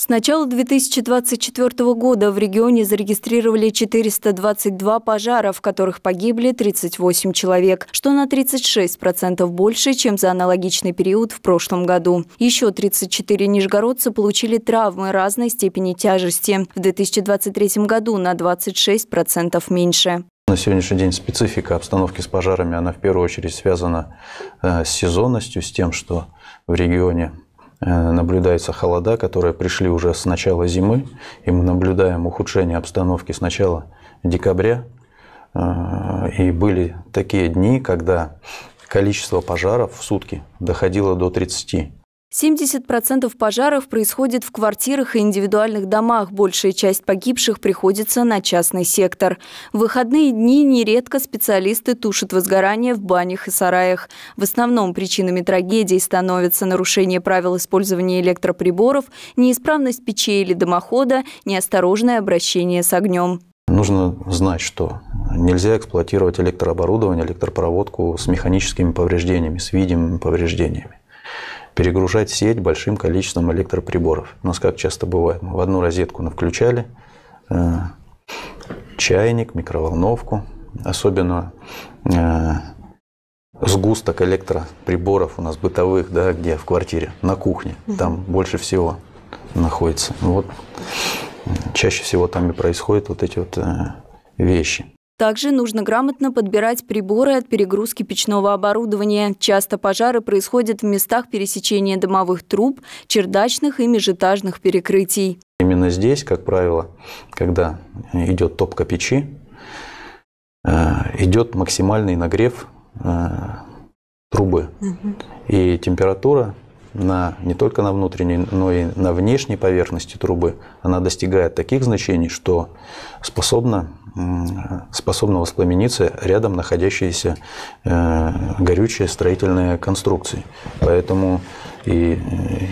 С начала 2024 года в регионе зарегистрировали 422 пожара, в которых погибли 38 человек, что на 36% больше, чем за аналогичный период в прошлом году. Еще 34 нижегородца получили травмы разной степени тяжести. В 2023 году на 26% меньше. На сегодняшний день специфика обстановки с пожарами, она в первую очередь связана э, с сезонностью, с тем, что в регионе Э, наблюдаются холода, которые пришли уже с начала зимы, и мы наблюдаем ухудшение обстановки с начала декабря. Э, и были такие дни, когда количество пожаров в сутки доходило до 30. 70% пожаров происходит в квартирах и индивидуальных домах. Большая часть погибших приходится на частный сектор. В выходные дни нередко специалисты тушат возгорания в банях и сараях. В основном причинами трагедии становятся нарушение правил использования электроприборов, неисправность печей или дымохода, неосторожное обращение с огнем. Нужно знать, что нельзя эксплуатировать электрооборудование, электропроводку с механическими повреждениями, с видимыми повреждениями перегружать сеть большим количеством электроприборов. У нас как часто бывает, мы в одну розетку включали э, чайник, микроволновку, особенно э, сгусток электроприборов у нас бытовых, да, где в квартире, на кухне, там больше всего находится. Ну вот э, чаще всего там и происходят вот эти вот э, вещи. Также нужно грамотно подбирать приборы от перегрузки печного оборудования. Часто пожары происходят в местах пересечения дымовых труб, чердачных и межэтажных перекрытий. Именно здесь, как правило, когда идет топка печи, э, идет максимальный нагрев э, трубы. Угу. И температура на, не только на внутренней, но и на внешней поверхности трубы, она достигает таких значений, что способна, способна воспламениться рядом находящиеся э, горючие строительные конструкции. Поэтому и э,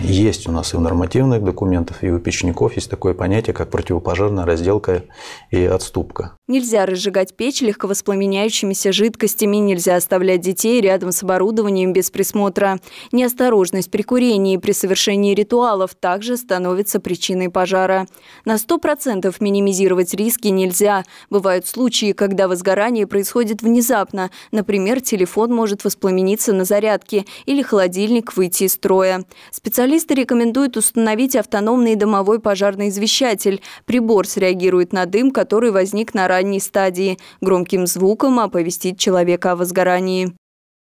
есть у нас и в нормативных документах, и у печников есть такое понятие, как противопожарная разделка и отступка. Нельзя разжигать печь легковоспламеняющимися жидкостями, нельзя оставлять детей рядом с оборудованием без присмотра. Неосторожность при курении и при совершении ритуалов также становится причиной пожара. На 100% минимизировать риски нельзя. Бывают случаи, когда возгорание происходит внезапно. Например, телефон может воспламениться на зарядке или холодильник выйти из строя строя. Специалисты рекомендуют установить автономный домовой пожарный извещатель. Прибор среагирует на дым, который возник на ранней стадии. Громким звуком оповестит человека о возгорании.